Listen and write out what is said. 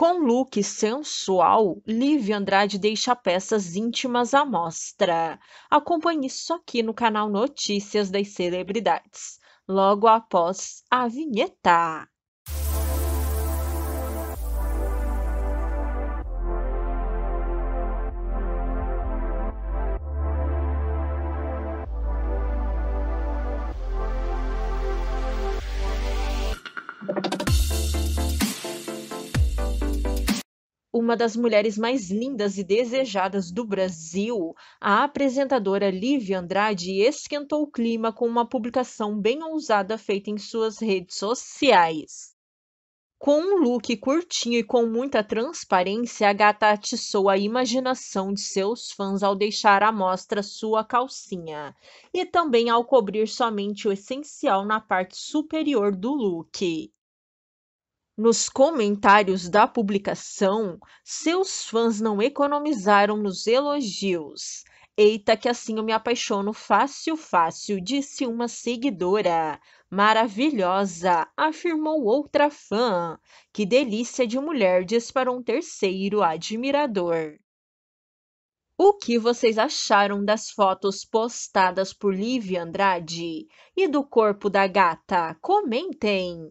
Com look sensual, Lívia Andrade deixa peças íntimas à mostra. Acompanhe isso aqui no canal Notícias das Celebridades, logo após a vinheta. uma das mulheres mais lindas e desejadas do Brasil, a apresentadora Lívia Andrade esquentou o clima com uma publicação bem ousada feita em suas redes sociais. Com um look curtinho e com muita transparência, a gata atiçou a imaginação de seus fãs ao deixar à mostra sua calcinha e também ao cobrir somente o essencial na parte superior do look. Nos comentários da publicação, seus fãs não economizaram nos elogios. Eita, que assim eu me apaixono fácil, fácil, disse uma seguidora. Maravilhosa, afirmou outra fã. Que delícia de mulher, diz para um terceiro admirador. O que vocês acharam das fotos postadas por Lívia Andrade e do corpo da gata? Comentem!